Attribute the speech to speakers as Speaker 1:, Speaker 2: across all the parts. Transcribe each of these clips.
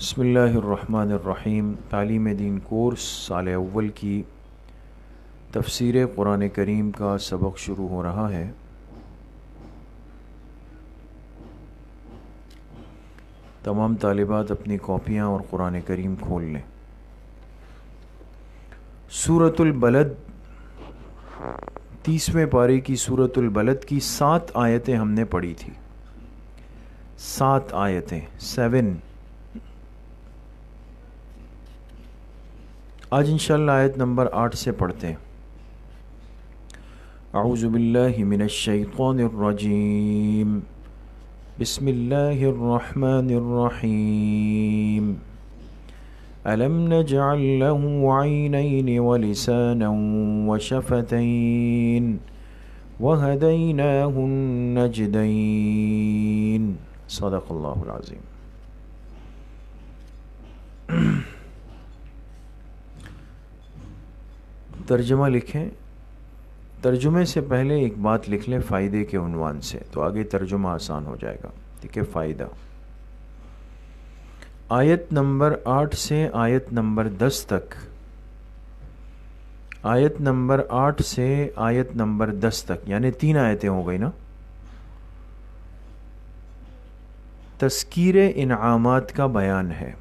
Speaker 1: बसमीम तालीम दीन कोर्स साल अव्वल की तफसीर क़ुरान करीम का सबक शुरू हो रहा है तमाम तालिबात अपनी कापियाँ और क़ुरान करीम खोल लें सूरतुल्बलद तीसवें पारे की सूरतुलबलद की सात आयतें हमने पढ़ी थी सात आयतें सेवन آج انشاءاللہ آیت نمبر آٹھ سے پڑھتے اعوذ بالله من الشيطان الرجيم بسم الله الرحمن الرحيم الم نجعل له عينين ولسانا وشفتین وہدیناہ النجدین صدق الله العظيم तर्जमा लिखें तर्जुमे से पहले एक बात लिख लें फ़ायदे के उनवान से तो आगे तर्जुमा आसान हो जाएगा ठीक है फ़ायदा आयत नंबर आठ से आयत नंबर दस तक आयत नंबर आठ से आयत नंबर दस तक यानी तीन आयतें हो गई ना तस्कीर इनामात का बयान है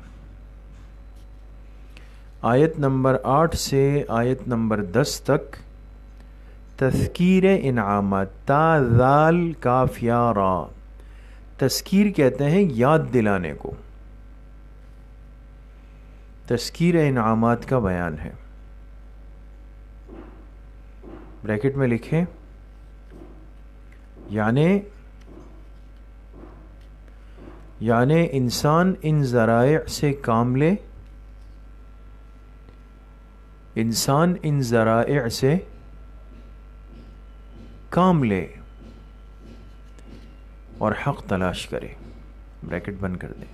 Speaker 1: आयत नंबर आठ से आयत नंबर दस तक तस्कीर इनाम ताल काफिया तस्कीर कहते हैं याद दिलाने को तस्कीर इनाम का बयान है ब्रैकेट में लिखें याने यानि इंसान इन ज़राए से काम ले इंसान इन ज़रा से काम ले और हक तलाश करे ब्रैकेट बंद कर दें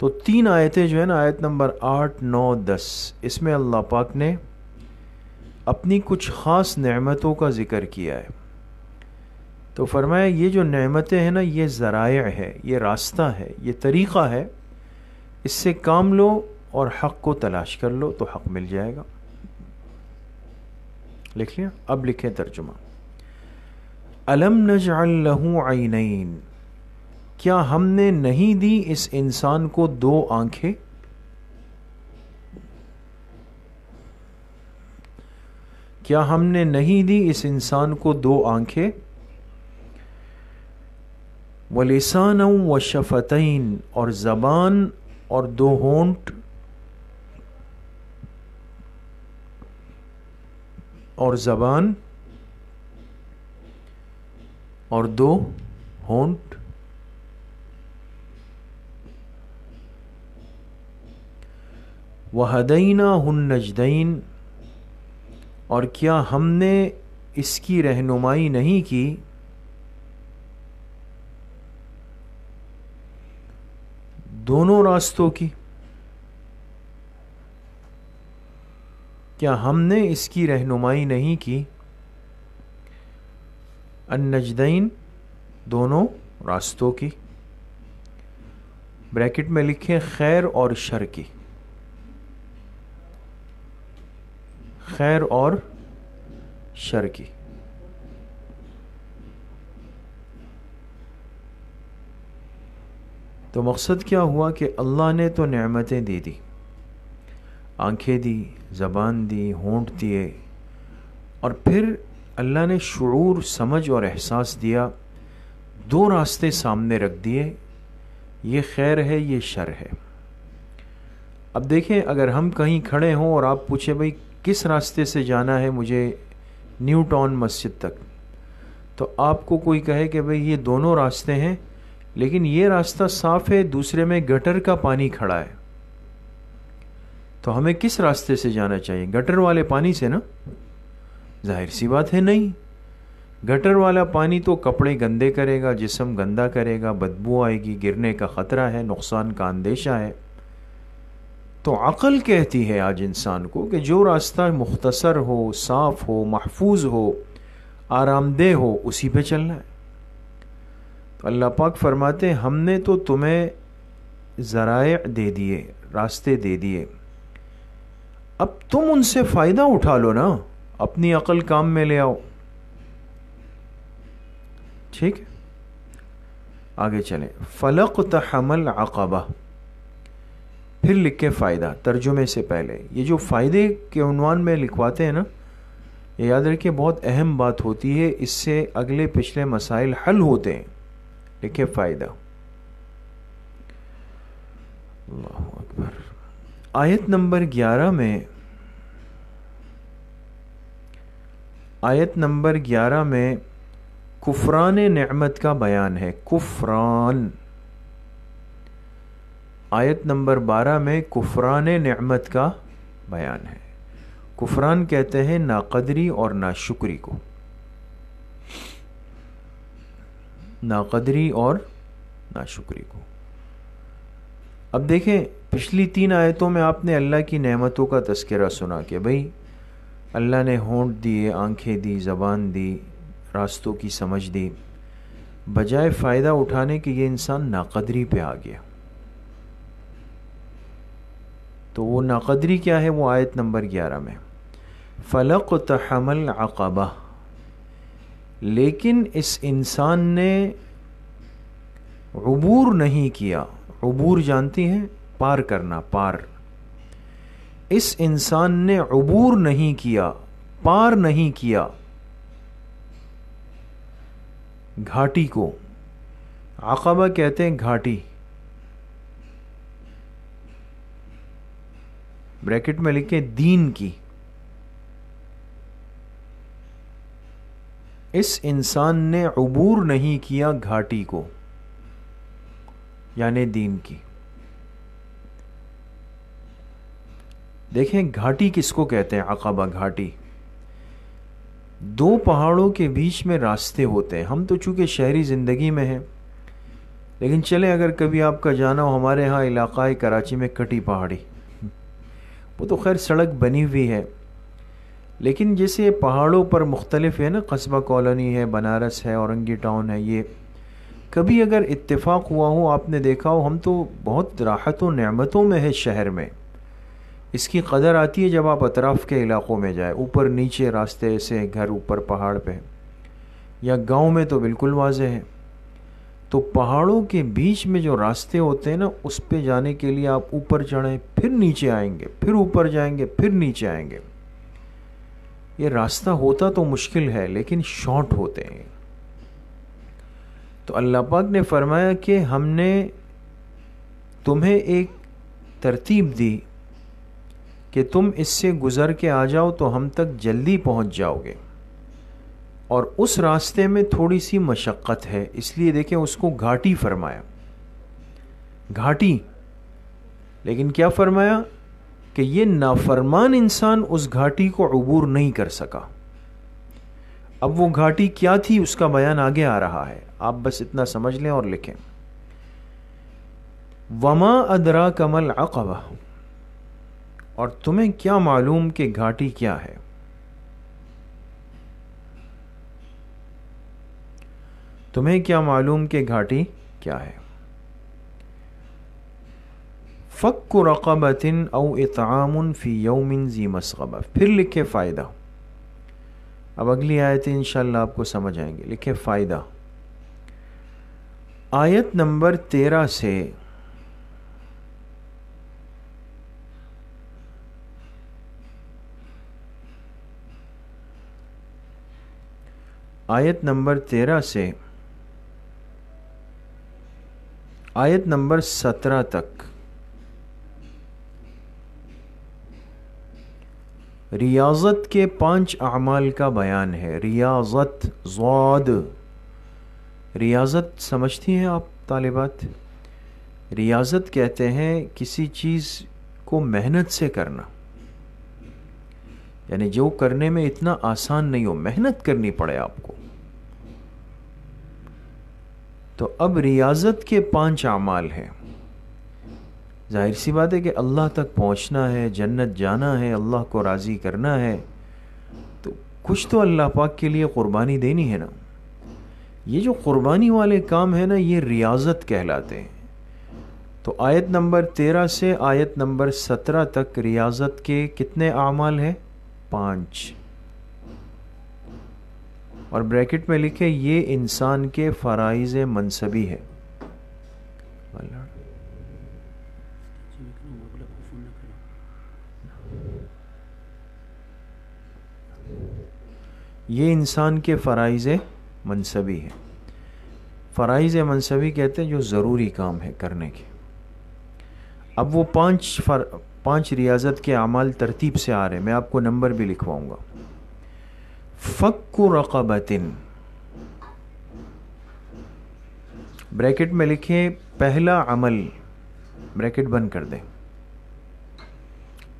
Speaker 1: तो तीन आयतें जो है ना आयत नंबर आठ नौ दस इसमें अल्लाह पाक ने अपनी कुछ ख़ास नमतों का ज़िक्र किया है तो फरमाया ये जो नमतें हैं ना ये ज़राए है ये रास्ता है ये तरीक़ा है इससे काम लो और हक़ को तलाश कर लो तो हक़ मिल जाएगा लिख लिया अब लिखे तर्जुमा अलम नजल आइनैन क्या हमने नहीं दी इस इंसान को दो आंखें क्या हमने नहीं दी इस इंसान को दो आंखें वलिसान व शफतैन और ज़बान और दो होंठ और ज़बान और दो होंट वहदईना हन नजदैन और क्या हमने इसकी रहनुमाई नहीं की दोनों रास्तों की क्या हमने इसकी रहनुमाई नहीं की अनजदैन दोनों रास्तों की ब्रैकेट में लिखें खैर और शर की खैर और शर की तो मकसद क्या हुआ कि अल्लाह ने तो नेमतें दे दी आंखें दी ज़बान दी होंट दिए और फिर अल्लाह ने शुरूर समझ और एहसास दिया दो रास्ते सामने रख दिए ये खैर है ये शर है अब देखें अगर हम कहीं खड़े हों और आप पूछें भाई किस रास्ते से जाना है मुझे न्यू टाउन मस्जिद तक तो आपको कोई कहे कि भाई ये दोनों रास्ते हैं लेकिन ये रास्ता साफ़ है दूसरे में गटर का पानी खड़ा है तो हमें किस रास्ते से जाना चाहिए गटर वाले पानी से ना जाहिर सी बात है नहीं गटर वाला पानी तो कपड़े गंदे करेगा जिसम गंदा करेगा बदबू आएगी गिरने का ख़तरा है नुकसान का अंदेशा है तो अक़ल कहती है आज इंसान को कि जो रास्ता मुख्तसर हो साफ़ हो महफूज हो आरामदेह हो उसी पे चलना है तो अल्लाह पाक फरमाते हमने तो तुम्हें ज़राए दे दिए रास्ते दे दिए अब तुम उनसे फ़ायदा उठा लो ना अपनी अकल काम में ले आओ ठीक आगे चले फ़लक तहमल अकबा फिर के फ़ायदा तर्जुमे से पहले ये जो फ़ायदे के उनवान में लिखवाते हैं ना ये याद रखिए बहुत अहम बात होती है इससे अगले पिछले मसाइल हल होते हैं लिखे फ़ायदा अल्लाह अकबर आयत नंबर 11 में आयत नंबर ग्यारह में कुफरान नमत का बयान है कुफरान आयत नंबर बारह में कुफरान नमत का बयान है कुफरान कहते हैं नाकदरी और नाशुक्री को नाकदरी और नाशुक्री को अब देखें पिछली तीन आयतों में आपने अल्लाह की नेमतों का तस्करा सुना कि भाई अल्लाह ने होंठ दिए आंखें दी ज़बान दी रास्तों की समझ दी बजाय फ़ायदा उठाने के ये इंसान नाकदरी पे आ गया तो वो नाकदरी क्या है वो आयत नंबर ग्यारह में फ़लक तहमल अकबा लेकिन इस इंसान ने अबूर नहीं किया अबूर जानती हैं पार करना पार इस इंसान ने अबूर नहीं किया पार नहीं किया घाटी को आकबा कहते हैं घाटी ब्रैकेट में लिखे दीन की इस इंसान ने अबूर नहीं किया घाटी को यानी दीन की देखें घाटी किसको कहते हैं अकाबा घाटी दो पहाड़ों के बीच में रास्ते होते हैं हम तो चूँकि शहरी ज़िंदगी में हैं लेकिन चले अगर कभी आपका जाना हो हमारे यहाँ इलाक़ा कराची में कटी पहाड़ी वो तो खैर सड़क बनी हुई है लेकिन जैसे पहाड़ों पर मुख्तलिफ है ना कस्बा कॉलोनी है बनारस है औरंगी टाउन है ये कभी अगर इत्तेफाक हुआ हो आपने देखा हो हम तो बहुत राहतों व नमतों में है शहर में इसकी कदर आती है जब आप अतराफ़ के इलाक़ों में जाए ऊपर नीचे रास्ते ऐसे घर ऊपर पहाड़ पे या गांव में तो बिल्कुल वाजह है तो पहाड़ों के बीच में जो रास्ते होते हैं ना उस पे जाने के लिए आप ऊपर चढ़ें फिर नीचे आएंगे फिर ऊपर जाएंगे फिर नीचे आएंगे ये रास्ता होता तो मुश्किल है लेकिन शॉर्ट होते हैं तो अल्लाह पाक ने फरमाया कि हमने तुम्हें एक तरतीब दी कि तुम इससे गुज़र के आ जाओ तो हम तक जल्दी पहुंच जाओगे और उस रास्ते में थोड़ी सी मशक्क़त है इसलिए देखें उसको घाटी फरमाया घाटी लेकिन क्या फरमाया कि ये नाफरमान इंसान उस घाटी को अबूर नहीं कर सका अब वो घाटी क्या थी उसका बयान आगे आ रहा है आप बस इतना समझ लें और लिखें वमा अदरा कमल अकबा और तुम्हें क्या मालूम कि घाटी क्या है तुम्हें क्या मालूम कि घाटी क्या है फ़क् रकबिन औ इताम फ़ी यौमिन जी मसगब फिर लिखे फ़ायदा अब अगली आयत इन आपको समझ आएंगे लिखे फ़ायदा आयत नंबर तेरह से आयत नंबर तेरह से आयत नंबर सत्रह तक रियाजत के पांच अमाल का बयान है रियाजत जवाद रियाजत समझती हैं आप तालिबात रियाजत कहते हैं किसी चीज़ को मेहनत से करना यानी जो करने में इतना आसान नहीं हो मेहनत करनी पड़े आपको तो अब रियाजत के पांच अमाल हैं जाहिर सी बात है कि अल्लाह तक पहुंचना है जन्नत जाना है अल्लाह को राज़ी करना है तो कुछ तो अल्लाह पाक के लिए क़ुरबानी देनी है ना ये जो क़ुरबानी वाले काम है ना ये रियाजत कहलाते हैं तो आयत नंबर तेरह से आयत नंबर सत्रह तक रियाजत के कितने अमाल हैं पाँच और ब्रैकेट में लिखे ये इंसान के फ़राइज़ मनसबी है ये इंसान के फ़राइज़ मनसबी है फ़राइज़ मनसबी कहते हैं जो ज़रूरी काम है करने के अब वो पांच फर पांच रियाजत के अमाल तरतीब से आ रहे हैं मैं आपको नंबर भी लिखवाऊंगा फ़क् रकबतिन ब्रैकेट में लिखिए पहला अमल ब्रैकेट बंद कर दें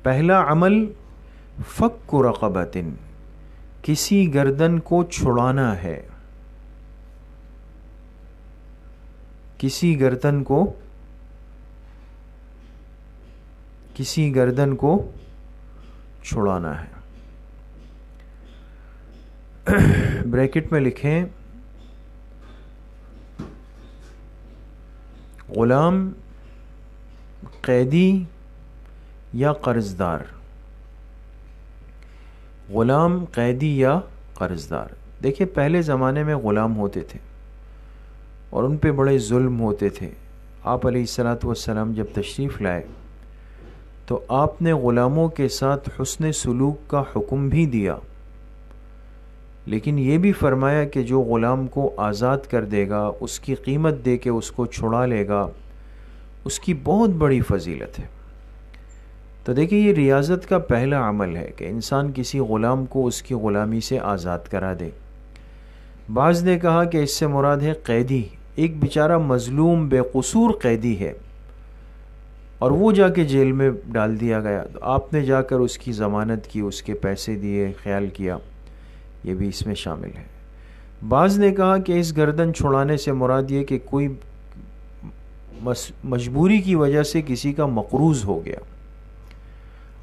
Speaker 1: पहला अमल फक्कु रकबतिन किसी गर्दन को छुड़ाना है किसी गर्दन को किसी गर्दन को छुड़ाना है ब्रैकेट में लिखें ग़ुलाम कैदी या कर्जदार ग़ुलाम कैदी या कर्जदार देखिए पहले ज़माने में ग़ुलाम होते थे और उन पर बड़े जुल्म होते थे आप सलाम जब तशरीफ़ लाए तो आपने ग़ुलामों के साथ हसन सलूक का हुक्म भी दिया लेकिन ये भी फरमाया कि जो ग़ुलाम को आज़ाद कर देगा उसकी कीमत दे के उसको छुड़ा लेगा उसकी बहुत बड़ी फजीलत है तो देखिए ये रियाजत का पहला अमल है कि इंसान किसी ग़ुलाम को उसकी ग़ुलामी से आज़ाद करा दे बाज़ ने कहा कि इससे मुराद है कैदी एक बेचारा मज़लूम बेकसूर कैदी है और वो जाके जेल में डाल दिया गया तो आपने जाकर उसकी ज़मानत की उसके पैसे दिए ख्याल किया ये भी इसमें शामिल है बाज़ ने कहा कि इस गर्दन छुड़ाने से मुराद ये कि कोई मजबूरी की वजह से किसी का मकरूज़ हो गया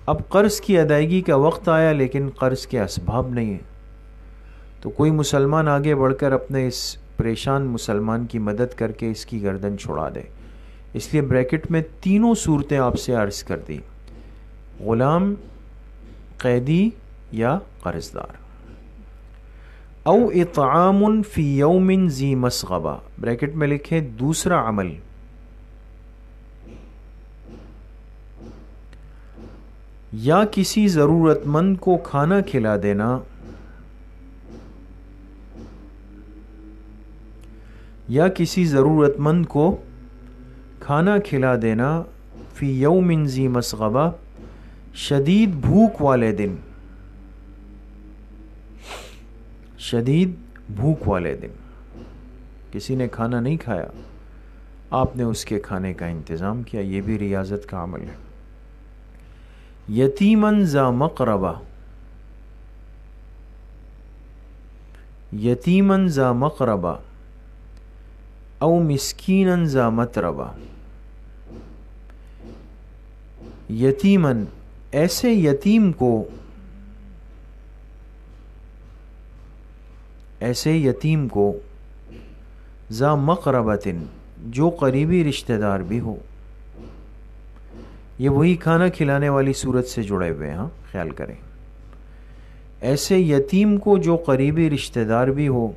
Speaker 1: अब कर्ज़ की अदायगी का वक्त आया लेकिन कर्ज़ के इसबाब नहीं है तो कोई मुसलमान आगे बढ़कर अपने इस परेशान मुसलमान की मदद करके इसकी गर्दन छुड़ा दे इसलिए ब्रैकेट में तीनों सूरतें आपसे अर्ज़ कर दी ग़ुलाम कैदी या कर्ज़दार औ इताम फ़ी यौमिन जी मसगबा ब्रैकेट में लिखे दूसरा अमल या किसी ज़रूरतमंद को खाना खिला देना या किसी ज़रूरतमंद को खाना खिला देना फ़ी यौमिन जी मसगबा शदीद भूख वाले दिन शदीद भूख वाले दिन किसी ने खाना नहीं खाया आपने उसके खाने का इंतज़ाम किया ये भी रियाजत का अमल है यतीमन जा मकरबा यतीमन जा मकरबा औ मिसकीन जा मतरबा यतीमन ऐसे यतीम को ऐसे यतीम को ज़ा मकरबतिन जो करीबी रिश्तेदार भी हो ये वही खाना खिलाने वाली सूरत से जुड़े हुए हैं हाँ ख्याल करें ऐसे यतीम को जो करीबी रिश्तेदार भी हो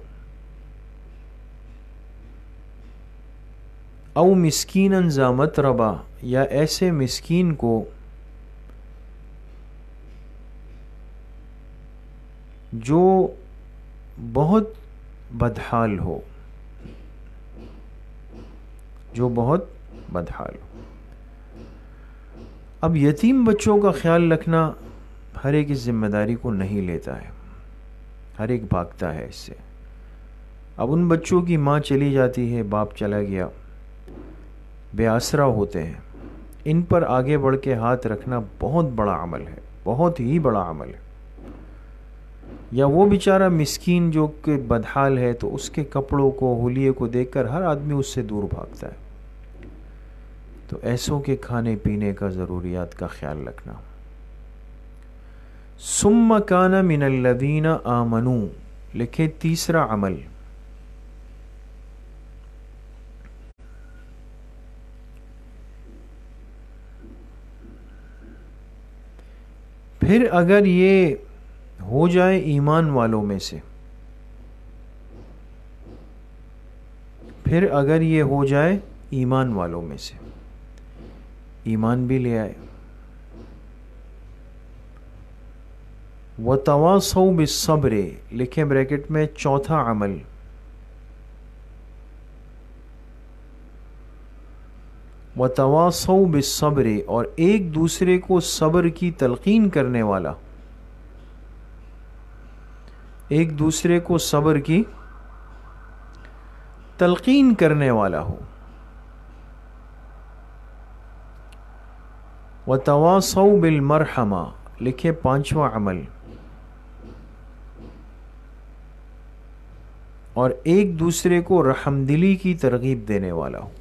Speaker 1: औ मिसकीन जामत रबा या ऐसे मिसकीन को जो बहुत बदहाल हो जो बहुत बदहाल हो अब यतीम बच्चों का ख्याल रखना हर एक इस जिम्मेदारी को नहीं लेता है हर एक भागता है इससे अब उन बच्चों की माँ चली जाती है बाप चला गया बेआसरा होते हैं इन पर आगे बढ़ के हाथ रखना बहुत बड़ा अमल है बहुत ही बड़ा अमल है या वो बेचारा मिस्कीन जो कि बदहाल है तो उसके कपड़ों को होलिये को देखकर हर आदमी उससे दूर भागता है तो ऐसों के खाने पीने का ज़रूरियात का ख्याल रखना सुम काना मिनल्लदीन आमनू लिखे तीसरा अमल फिर अगर ये हो जाए ईमान वालों में से फिर अगर ये हो जाए ईमान वालों में से ईमान भी ले आए व तवासौ बिसबरे लिखे ब्रैकेट में चौथा अमल व तवासौ बिसबरे और एक दूसरे को सब्र की तलकीन करने वाला एक दूसरे को सब्र की तलकीन करने वाला हो व तवासौ बिल मरहमा लिखे पांचवा अमल और एक दूसरे को रहमदिली की तरगीब देने वाला हो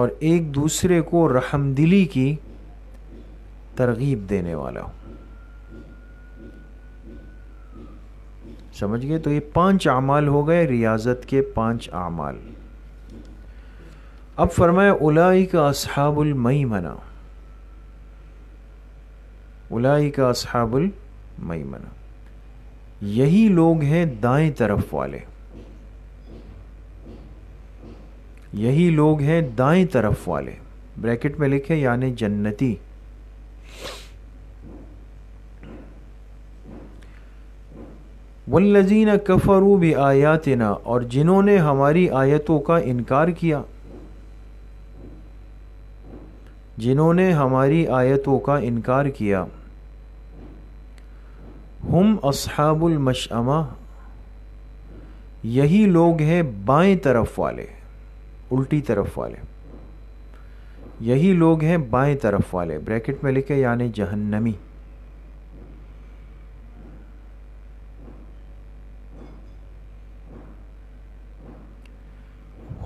Speaker 1: और एक दूसरे को रहमदिली की तरगीब देने वाला हो समझ गए तो ये पांच अमाल हो गए रियाजत के पांच अमाल अब फरमाए उलाई का असहाबुल मई मना उलाई का असहाबुल मई मना यही लोग हैं दाएं तरफ वाले यही लोग हैं दाएं तरफ वाले ब्रैकेट में लिखे यानी जन्नती वल्लजीन कफ़रू भी आयातना और जिन्होंने हमारी आयतों का इनकार किया जिन्होंने हमारी आयतों का इनकार किया हम असहाबुल मशअमा यही लोग हैं बाएं तरफ वाले उल्टी तरफ वाले यही लोग हैं बाएं तरफ वाले ब्रैकेट में लिखे यानी जहन्नमी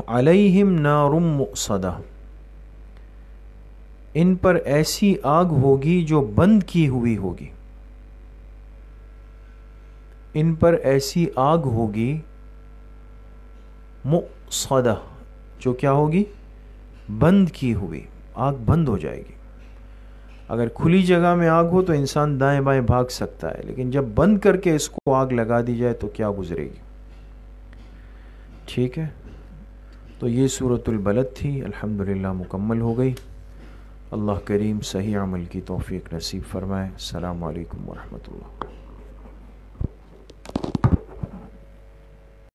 Speaker 1: अलैहिम नारुम मुसदा इन पर ऐसी आग होगी जो बंद की हुई होगी इन पर ऐसी आग होगी मुसदा जो क्या होगी बंद की हुई आग बंद हो जाएगी अगर खुली जगह में आग हो तो इंसान दाएं बाएं भाग सकता है लेकिन जब बंद करके इसको आग लगा दी जाए तो क्या गुजरेगी ठीक है तो ये सूरतुल्बलद थी अल्हम्दुलिल्लाह मुकम्मल हो गई अल्लाह करीम सही अमल की तौफीक नसीब फ़रमाए अल्लाम वरहमल